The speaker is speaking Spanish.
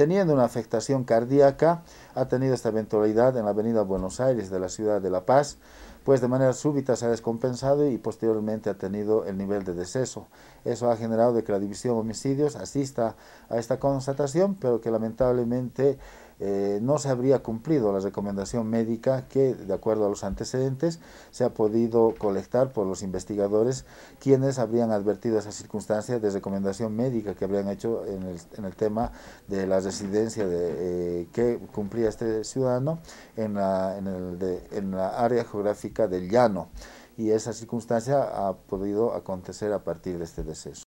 teniendo una afectación cardíaca, ha tenido esta eventualidad en la avenida Buenos Aires de la ciudad de La Paz, pues de manera súbita se ha descompensado y posteriormente ha tenido el nivel de deceso. Eso ha generado de que la división de homicidios asista a esta constatación, pero que lamentablemente eh, no se habría cumplido la recomendación médica que, de acuerdo a los antecedentes, se ha podido colectar por los investigadores, quienes habrían advertido esa circunstancia de recomendación médica que habrían hecho en el, en el tema de la residencia de, eh, que cumplía este ciudadano en la, en la área geográfica del llano. Y esa circunstancia ha podido acontecer a partir de este deceso.